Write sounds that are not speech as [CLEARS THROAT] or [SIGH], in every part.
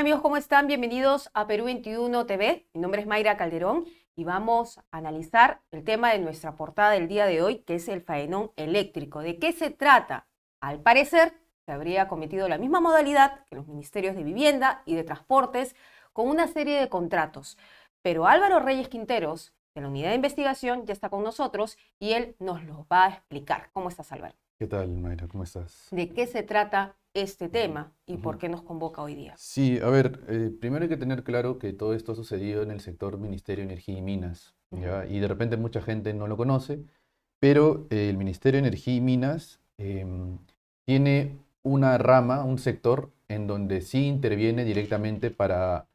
amigos, ¿cómo están? Bienvenidos a Perú 21 TV. Mi nombre es Mayra Calderón y vamos a analizar el tema de nuestra portada del día de hoy, que es el faenón eléctrico. ¿De qué se trata? Al parecer, se habría cometido la misma modalidad que los ministerios de Vivienda y de Transportes con una serie de contratos. Pero Álvaro Reyes Quinteros, de la unidad de investigación, ya está con nosotros y él nos lo va a explicar. ¿Cómo estás, Álvaro? ¿Qué tal, Mayra? ¿Cómo estás? ¿De qué se trata este tema y por qué nos convoca hoy día? Sí, a ver, eh, primero hay que tener claro que todo esto ha sucedido en el sector Ministerio de Energía y Minas, y de repente mucha gente no lo conoce, pero eh, el Ministerio de Energía y Minas em, tiene una rama, un sector en donde sí interviene directamente para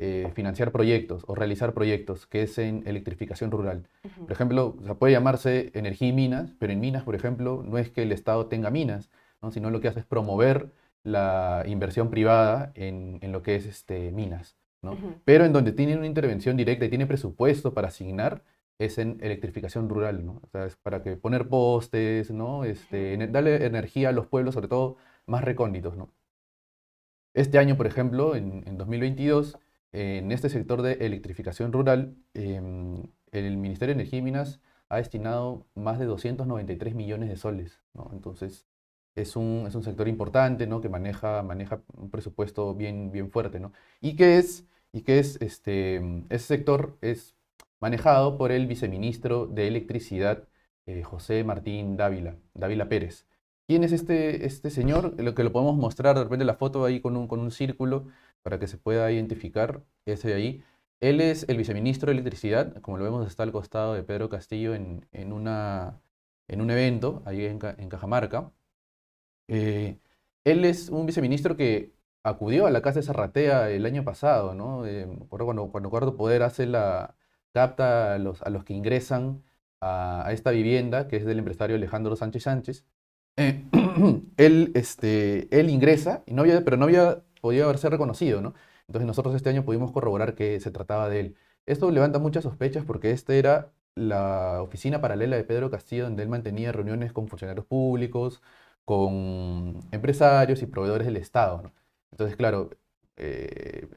eh, financiar proyectos o realizar proyectos, que es en electrificación rural. Por ejemplo, se puede llamarse energía y minas, pero en minas, por ejemplo, no es que el Estado tenga minas, sino lo que hace es promover la inversión privada en, lo que es este, minas. ¿no? Pero en donde tiene una intervención directa y tiene presupuesto para asignar, es en electrificación rural, ¿no? es para que poner postes, ¿no? Este, darle energía a los pueblos, sobre todo más recónditos, ¿no? Este año, por ejemplo, en, en 2022, en este sector de electrificación rural, em, el Ministerio de Energía y Minas ha destinado más de 293 millones de soles. Entonces, es un, es un, sector importante ¿no? que maneja, maneja un presupuesto bien, bien fuerte. Y que es, y es este, ese sector es manejado por el viceministro de Electricidad, eh, José Martín Dávila, Dávila Pérez. ¿Quién es este, este señor? Lo que lo podemos mostrar de repente la foto ahí un, con un círculo para que se pueda identificar ese de ahí. Él es el viceministro de Electricidad, como lo vemos, está al costado de Pedro Castillo en, en, una, en un evento ahí en, Cajamarca. Eh, él es un viceministro que acudió a la casa de Zarratea el año pasado, ¿no? Eh, cuando, cuando Cuarto Poder hace la, capta a los, a los que ingresan a, esta vivienda, que es del empresario Alejandro Sánchez Sánchez. Eh, [CLEARS THROAT] él, este, él ingresa, y no había, pero no había podía haberse reconocido, ¿no? Entonces nosotros este año pudimos corroborar que se trataba de él. Esto levanta muchas sospechas porque esta era la oficina paralela de Pedro Castillo donde él mantenía reuniones con funcionarios públicos, con empresarios y proveedores del Estado. ¿no? Entonces, claro, eh,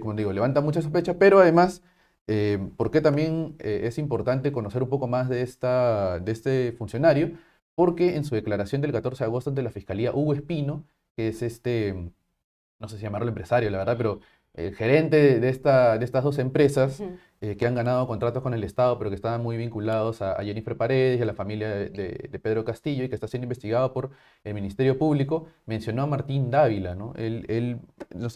como digo, levanta muchas sospechas. pero además, eh, ¿por qué también eh, es importante conocer un poco más de, esta, de este funcionario? Porque en su declaración del 14 de agosto ante la Fiscalía, Hugo Espino, que es este no sé si llamarlo empresario, la verdad, pero el gerente de, esta, de estas dos empresas eh, que han ganado contratos con el Estado, pero que estaban muy vinculados a, Jennifer Paredes y a la familia de, Pedro Castillo y que está siendo investigado por el Ministerio Público, mencionó a Martín Dávila. ¿no? Él,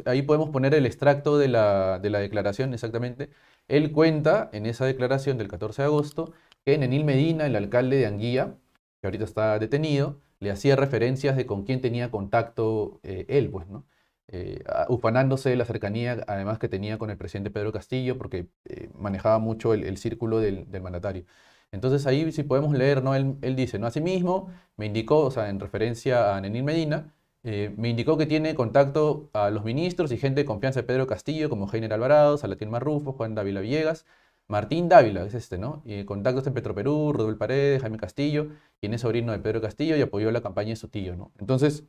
ahí podemos poner el extracto de la, declaración exactamente. Él cuenta en esa declaración del 14 de agosto que en Enil Medina, el alcalde de Anguilla que ahorita está detenido, le hacía referencias de con quién tenía contacto eh, él, pues, ¿no? Eh, ufanándose de la cercanía, además que tenía con el presidente Pedro Castillo, porque eh, manejaba mucho el, círculo del, mandatario. Entonces ahí si podemos leer, ¿no? Él, él, dice, ¿no? mismo me indicó, o sea, en referencia a Nenín Medina, eh, me indicó que tiene contacto a los ministros y gente de confianza de Pedro Castillo, como Heiner Alvarado, Salatín Marrufo, Juan Dávila Villegas, Martín Dávila, es este, ¿no? Y contactos en Petroperú, Rodolfo Paredes, Jaime Castillo, quien es sobrino de Pedro Castillo y apoyó la campaña de su tío, ¿no? Entonces,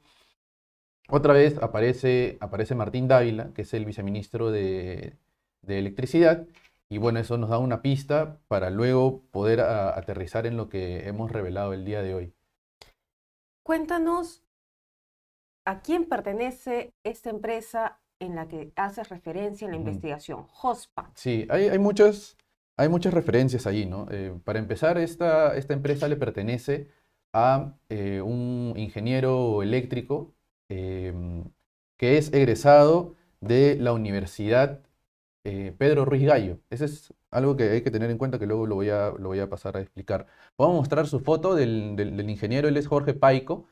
otra vez aparece, Martín Dávila, que es el viceministro de, Electricidad, y bueno, eso nos da una pista para luego poder aterrizar en lo que hemos revelado el día de hoy. Cuéntanos a quién pertenece esta empresa en la que haces referencia en la investigación, HOSPA. Sí, hay, muchas, hay muchas referencias allí, ¿no? Eh, para empezar, esta, empresa le pertenece a eh, un ingeniero eléctrico Em, que es egresado de la Universidad eh, Pedro Ruiz Gallo. Ese es algo que hay que tener en cuenta que luego lo voy a, lo voy a pasar a explicar. Vamos a mostrar su foto del, ingeniero, él es Jorge Paico,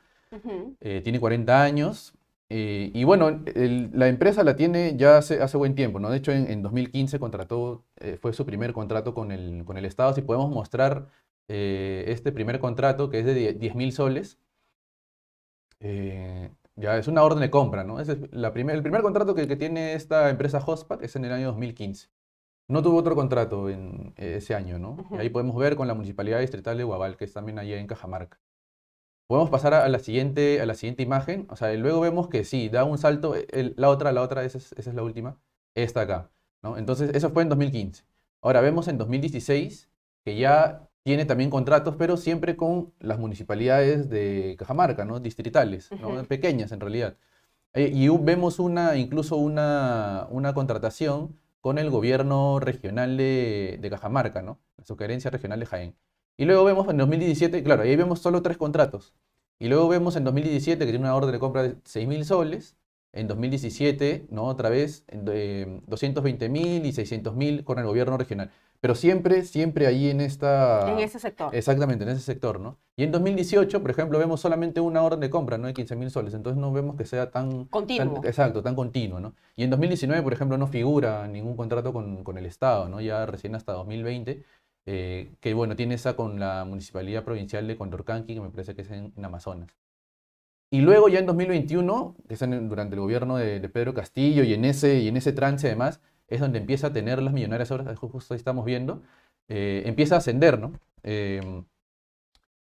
eh, tiene 40 años. Eh, y bueno, la empresa la tiene ya hace, hace buen tiempo, ¿no? De hecho, en, 2015 contrató, fue su primer contrato con el, con el Estado. Si podemos mostrar este primer contrato, que es de 10 mil soles. Ya es una orden de compra, ¿no? es la primer, el primer contrato que, tiene esta empresa Hospat es en el año 2015. No tuvo otro contrato en eh, ese año, ¿no? Y ahí podemos ver con la Municipalidad Distrital de Guabal, que es también allá en Cajamarca. Podemos pasar a la siguiente, a la siguiente imagen. O sea, luego vemos que sí, da un salto. Eh, la otra, la otra, esa es, la última. Esta acá. ¿no? Entonces, eso fue en 2015. Ahora vemos en 2016 que ya tiene también contratos, pero siempre con las municipalidades de Cajamarca, ¿no? Distritales, ¿no? Pequeñas en realidad. Eh, y vemos una, incluso una, una contratación con el gobierno regional de, de Cajamarca, ¿no? La sugerencia regional de Jaén. Y luego vemos en 2017, claro, ahí vemos solo tres contratos. Y luego vemos en 2017 que tiene una orden de compra de 6.000 soles. En 2017, ¿no? Otra vez, 220.000 eh, y 600.000 con el gobierno regional. Pero siempre, siempre ahí en esta... En ese sector. Exactamente, en ese sector, ¿no? Y en 2018, por ejemplo, vemos solamente una orden de compra, ¿no? De 15 mil soles. Entonces no vemos que sea tan... Continuo. exacto, tan continuo, ¿no? Y en 2019, por ejemplo, no figura ningún contrato con, con el Estado, ¿no? Ya recién hasta 2020, eh, que bueno, tiene esa con la Municipalidad Provincial de Condorcanqui, que me parece que es en, Amazonas. Y luego ya en 2021, que es en, durante el gobierno de, de, Pedro Castillo y en ese, y en ese trance además, es donde empieza a tener las millonarias obras, justo ahí estamos viendo, eh, empieza a ascender, ¿no? Eh, em,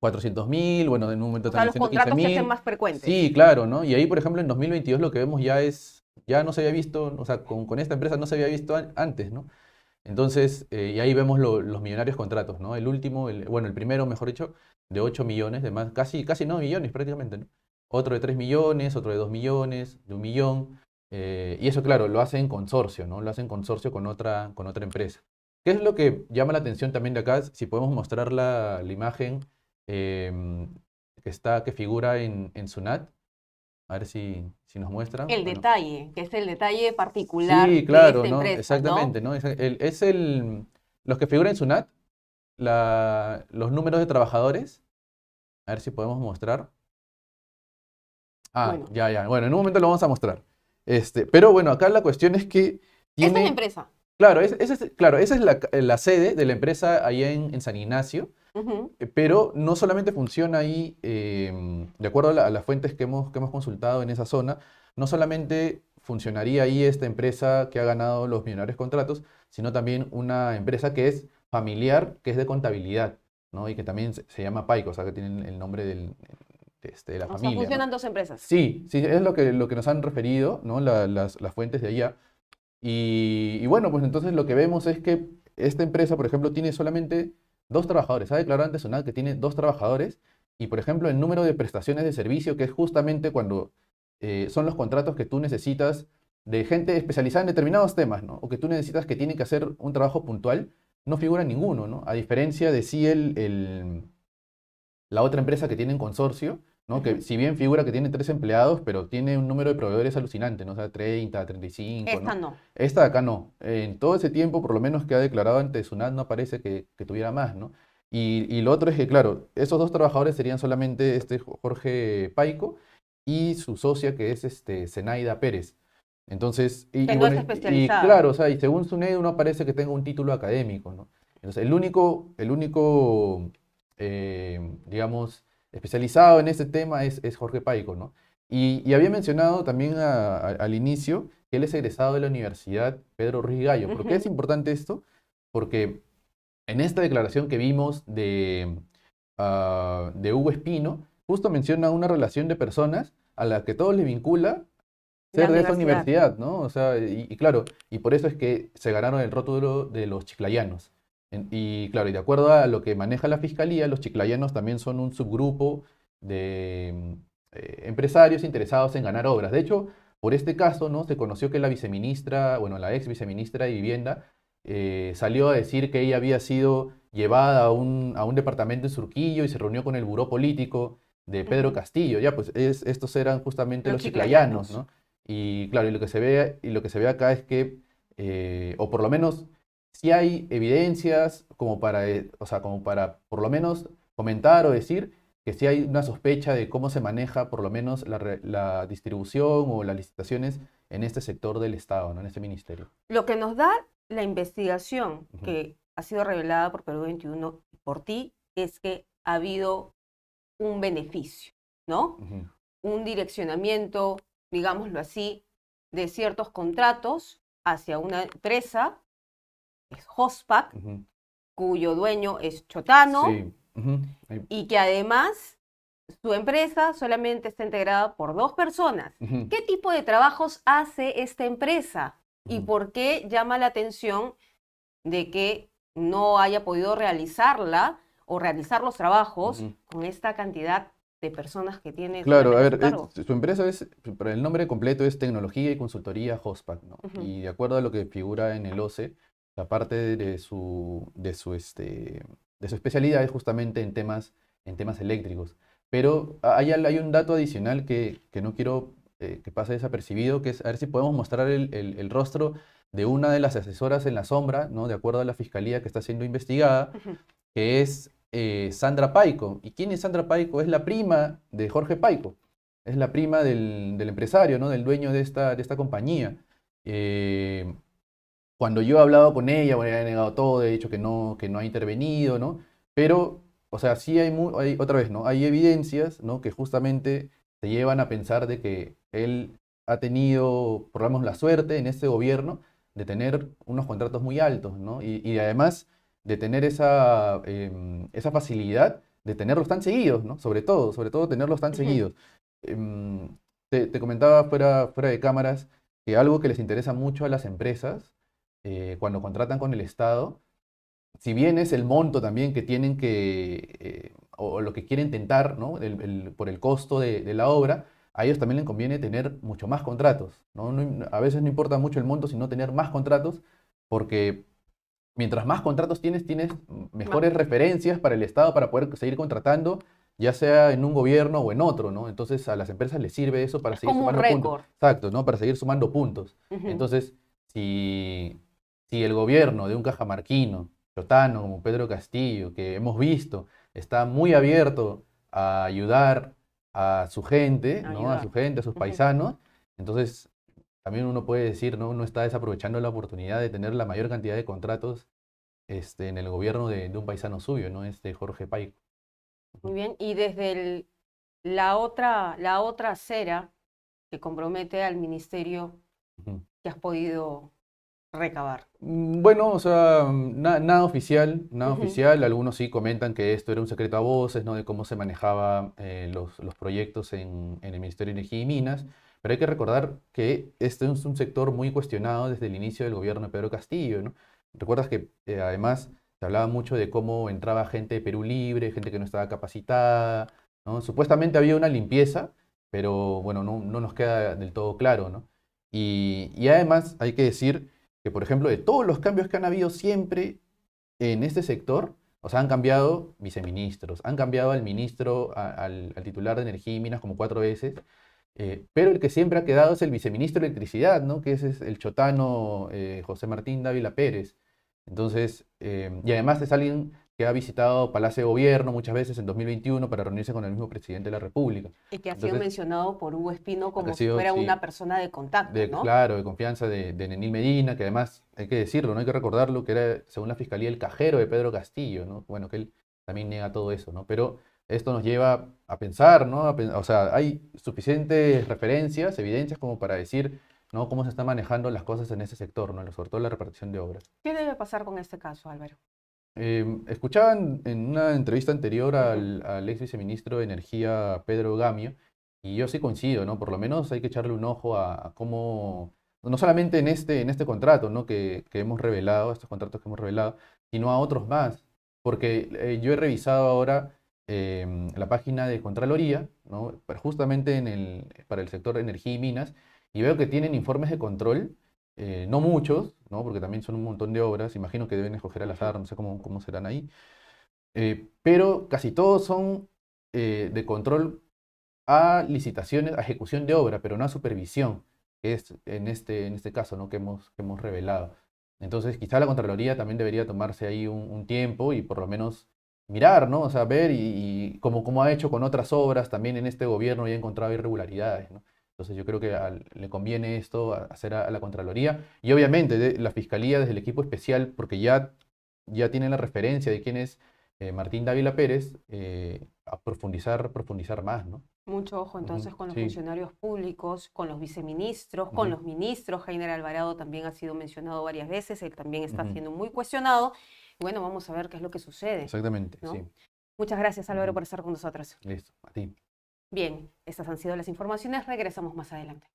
400.000, bueno, en un momento o sea, los contratos se hacen más frecuentes. Sí, claro, ¿no? Y ahí, por ejemplo, en 2022 lo que vemos ya es, ya no se había visto, o sea, con, esta empresa no se había visto antes, ¿no? Entonces, eh, y ahí vemos los millonarios contratos, ¿no? El último, bueno, el primero, mejor dicho, de 8 millones, de más, casi, casi 9 millones prácticamente, ¿no? Otro de 3 millones, otro de 2 millones, de 1 millón. Eh, y eso, claro, lo hace en consorcio, ¿no? Lo hace en consorcio con otra, con otra empresa. ¿Qué es lo que llama la atención también de acá? Si podemos mostrar la, imagen em, que, está, que figura en, en Sunat. A ver si, si nos muestra. El detalle, que es el detalle particular. Sí, claro, ¿no? exactamente. ¿no? Es, el, es, el, los que figuran en Sunat, la, los números de trabajadores. A ver si podemos mostrar. Ah, ya, ya. Bueno, en un momento lo vamos a mostrar. Este, pero bueno, acá la cuestión es que... Esta es la empresa. Claro, esa es, claro, esa es la, sede de la empresa allá en, San Ignacio, eh, pero no solamente funciona ahí, em, de acuerdo a, las fuentes que hemos, hemos consultado en esa zona, no solamente funcionaría ahí esta empresa que ha ganado los millonarios contratos, sino también una empresa que es familiar, que es de contabilidad, ¿no? Y que también se, llama Paico, o sea, que tienen el nombre del, este, funcionan dos empresas. Sí, sí, es lo que, lo que nos han referido ¿no? las, fuentes de allá. Y, bueno, pues entonces lo que vemos es que esta empresa, por ejemplo, tiene solamente dos trabajadores. Ha declarado antes que tiene dos trabajadores y, por ejemplo, el número de prestaciones de servicio, que es justamente cuando eh, son los contratos que tú necesitas de gente especializada en determinados temas, ¿no? O que tú necesitas que tiene que hacer un trabajo puntual, no figura ninguno, A diferencia de si el, la otra empresa que tiene en consorcio, ¿no? Que si bien figura que tiene tres empleados, pero tiene un número de proveedores alucinante, ¿no? O sea, 30, 35. Esta no. Esta de acá no. En todo ese tiempo, por lo menos que ha declarado ante SUNAT, no parece que, tuviera más, ¿no? Y, lo otro es que, claro, esos dos trabajadores serían solamente este Jorge Paico y su socia, que es este Zenaida Pérez. Entonces, y, y, y claro, o sea, y según SUNED no parece que tenga un título académico, ¿no? Entonces, el único, el único eh, digamos, especializado en este tema es, Jorge Paico, ¿no? Y, había mencionado también al inicio que él es egresado de la Universidad Pedro Ruiz Gallo. ¿Por qué es importante esto? Porque en esta declaración que vimos ah, de, Hugo Espino, justo menciona una relación de personas a la que todo le vincula ser de esa universidad, ¿no? O sea, y, claro, y por eso es que se ganaron el rótulo de los chiclayanos y claro, y de acuerdo a lo que maneja la fiscalía, los chiclayanos también son un subgrupo de eh, empresarios interesados en ganar obras. De hecho, por este caso, ¿no? Se conoció que la viceministra, bueno, la ex viceministra de Vivienda, eh, salió a decir que ella había sido llevada a un, departamento en Surquillo y se reunió con el buró político de Pedro Castillo. Ya, pues estos eran justamente los, chiclayanos, ¿no? Y claro, y lo que se ve, y lo que se ve acá es que, eh, o por lo menos si hay evidencias como para, eh, o sea, como para por lo menos comentar o decir que si hay una sospecha de cómo se maneja por lo menos la, distribución o las licitaciones en este sector del Estado, ¿no? en este ministerio. Lo que nos da la investigación que ha sido revelada por Perú 21 y por ti es que ha habido un beneficio, ¿no? Un direccionamiento, digámoslo así, de ciertos contratos hacia una empresa es Hospac, cuyo dueño es Chotano, y que además su empresa solamente está integrada por dos personas. ¿Qué tipo de trabajos hace esta empresa? ¿Y por qué llama la atención de que no haya podido realizarla o realizar los trabajos con esta cantidad de personas que tiene. Claro, a ver, su empresa es, pero el nombre completo es Tecnología y Consultoría Hospac, ¿no? Y de acuerdo a lo que figura en el OCE, la parte de su, de su, este, de su especialidad es justamente en temas, en temas eléctricos. Pero hay, hay un dato adicional que, no quiero eh, que pase desapercibido, que es a ver si podemos mostrar el, rostro de una de las asesoras en la sombra, ¿no? de acuerdo a la fiscalía que está siendo investigada, que es eh, Sandra Paico. ¿Y quién es Sandra Paico? Es la prima de Jorge Paico. Es la prima del, empresario, ¿no? del dueño de esta, de esta compañía. Eh, cuando yo he hablado con ella, bueno, ella ha negado todo, he dicho que no, que no ha intervenido, ¿no? Pero, o sea, sí hay, otra vez, ¿no? Hay evidencias, ¿no? Que justamente te llevan a pensar de que él ha tenido, por la suerte en este gobierno de tener unos contratos muy altos, ¿no? Y, además de tener esa, em, esa facilidad de tenerlos tan seguidos, ¿no? Sobre todo, sobre todo tenerlos tan seguidos. Em, te, te, comentaba fuera, fuera de cámaras que algo que les interesa mucho a las empresas eh, cuando contratan con el Estado, si bien es el monto también que tienen que, eh, o lo que quieren tentar ¿no? por el costo de, la obra, a ellos también les conviene tener mucho más contratos. ¿no? a veces no importa mucho el monto, sino tener más contratos, porque mientras más contratos tienes, tienes mejores referencias para el Estado para poder seguir contratando, ya sea en un gobierno o en otro, ¿no? Entonces a las empresas les sirve eso para seguir sumando puntos. Exacto, ¿no? Para seguir sumando puntos. Entonces, si si el gobierno de un cajamarquino, chotano como Pedro Castillo, que hemos visto, está muy abierto a ayudar a su gente, a, ¿no? a su gente, a sus paisanos, entonces también uno puede decir, ¿no? uno está desaprovechando la oportunidad de tener la mayor cantidad de contratos este, en el gobierno de, un paisano suyo, ¿no? Este Jorge Paico. Muy bien, y desde la, otra, la otra acera que compromete al ministerio que has podido recabar? Mm, bueno, o sea, nada oficial, nada oficial. Algunos sí comentan que esto era un secreto a voces, ¿no? De cómo se manejaban eh, los, los, proyectos en, en, el Ministerio de Energía y Minas. Pero hay que recordar que este es un sector muy cuestionado desde el inicio del gobierno de Pedro Castillo, ¿no? Recuerdas que eh, además se hablaba mucho de cómo entraba gente de Perú Libre, gente que no estaba capacitada, ¿no? Supuestamente había una limpieza, pero bueno, no, nos queda del todo claro, ¿no? Y, y además hay que decir que, por ejemplo, de todos los cambios que han habido siempre en este sector, o sea, han cambiado viceministros, han cambiado al ministro, al, titular de Energía y Minas como cuatro veces, eh, pero el que siempre ha quedado es el viceministro de Electricidad, ¿no? Que ese es el chotano eh, José Martín Dávila Pérez. Entonces, eh, y además es alguien que ha visitado Palacio de Gobierno muchas veces en 2021 para reunirse con el mismo presidente de la República. Y que ha sido mencionado por Hugo Espino como si fuera una persona de contacto, Claro, de confianza de, Nenil Medina, que además, hay que decirlo, no hay que recordarlo, que era, según la Fiscalía, el cajero de Pedro Castillo, ¿no? Bueno, que él también niega todo eso, ¿no? Pero esto nos lleva a pensar, ¿no? o sea, hay suficientes referencias, evidencias como para decir... ¿no? cómo se están manejando las cosas en ese sector, ¿no? sobre todo la repartición de obras. ¿Qué debe pasar con este caso, Álvaro? Eh, escuchaba en, una entrevista anterior al, ex viceministro de Energía, Pedro Gamio, y yo sí coincido, ¿no? Por lo menos hay que echarle un ojo a, cómo, no solamente en este, en este contrato, ¿no? Que, hemos revelado, estos contratos que hemos revelado, sino a otros más. Porque eh, yo he revisado ahora em, la página de Contraloría, ¿no? justamente para el sector de energía y minas, y veo que tienen informes de control eh, no muchos, ¿no? porque también son un montón de obras, imagino que deben escoger al azar, no sé cómo, cómo serán ahí, eh, pero casi todos son eh, de control a licitaciones, a ejecución de obra, pero no a supervisión, que es en este, en este caso ¿no? que, hemos, que hemos revelado. Entonces, quizá la Contraloría también debería tomarse ahí un, tiempo y por lo menos mirar, ¿no? O sea, ver y, como, como ha hecho con otras obras, también en este gobierno y ha encontrado irregularidades, ¿no? Entonces yo creo que le conviene esto hacer a, la Contraloría y obviamente de, la Fiscalía desde el equipo especial, porque ya, ya tienen la referencia de quién es eh, Martín Dávila Pérez, eh, a profundizar, profundizar más, ¿no? Mucho ojo entonces con los funcionarios públicos, con los viceministros, con los ministros. Jainer Alvarado también ha sido mencionado varias veces, él también está siendo muy cuestionado. Bueno, vamos a ver qué es lo que sucede. Exactamente, sí. Muchas gracias Álvaro por estar con nosotros. Listo, a ti. Bien, estas han sido las informaciones. Regresamos más adelante.